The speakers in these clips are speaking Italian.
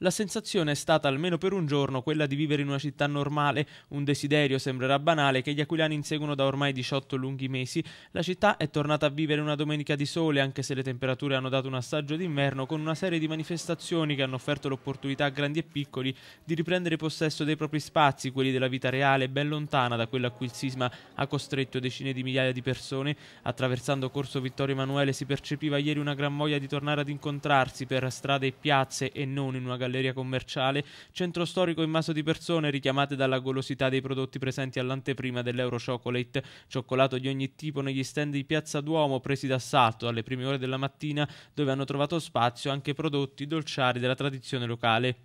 La sensazione è stata almeno per un giorno quella di vivere in una città normale, un desiderio sembrerà banale che gli aquilani inseguono da ormai 18 lunghi mesi. La città è tornata a vivere una domenica di sole anche se le temperature hanno dato un assaggio d'inverno con una serie di manifestazioni che hanno offerto l'opportunità a grandi e piccoli di riprendere possesso dei propri spazi, quelli della vita reale, ben lontana da quella a cui il sisma ha costretto decine di migliaia di persone. Attraversando Corso Vittorio Emanuele si percepiva ieri una gran voglia di tornare ad incontrarsi per strade e piazze e non in una galleria galleria commerciale, centro storico immaso di persone richiamate dalla golosità dei prodotti presenti all'anteprima dell'Euro Chocolate, cioccolato di ogni tipo negli stand di Piazza Duomo presi d'assalto alle prime ore della mattina dove hanno trovato spazio anche prodotti dolciari della tradizione locale.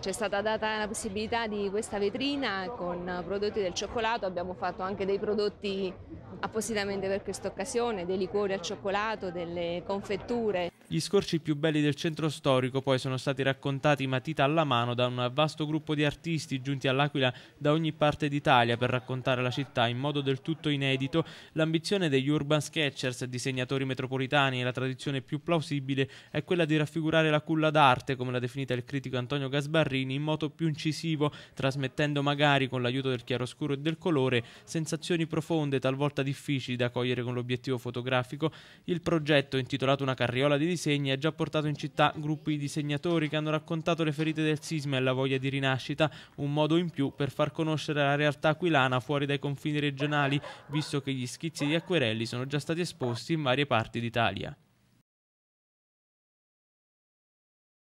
C'è stata data la possibilità di questa vetrina con prodotti del cioccolato, abbiamo fatto anche dei prodotti appositamente per questa occasione, dei liquori al cioccolato, delle confetture. Gli scorci più belli del centro storico poi sono stati raccontati matita alla mano da un vasto gruppo di artisti giunti all'Aquila da ogni parte d'Italia per raccontare la città in modo del tutto inedito. L'ambizione degli urban sketchers, disegnatori metropolitani e la tradizione più plausibile è quella di raffigurare la culla d'arte, come l'ha definita il critico Antonio Gasbrini, Sbarrini in modo più incisivo, trasmettendo magari con l'aiuto del chiaroscuro e del colore sensazioni profonde, talvolta difficili da cogliere con l'obiettivo fotografico. Il progetto, intitolato Una carriola di disegni, ha già portato in città gruppi di disegnatori che hanno raccontato le ferite del sisma e la voglia di rinascita, un modo in più per far conoscere la realtà aquilana fuori dai confini regionali, visto che gli schizzi di acquerelli sono già stati esposti in varie parti d'Italia.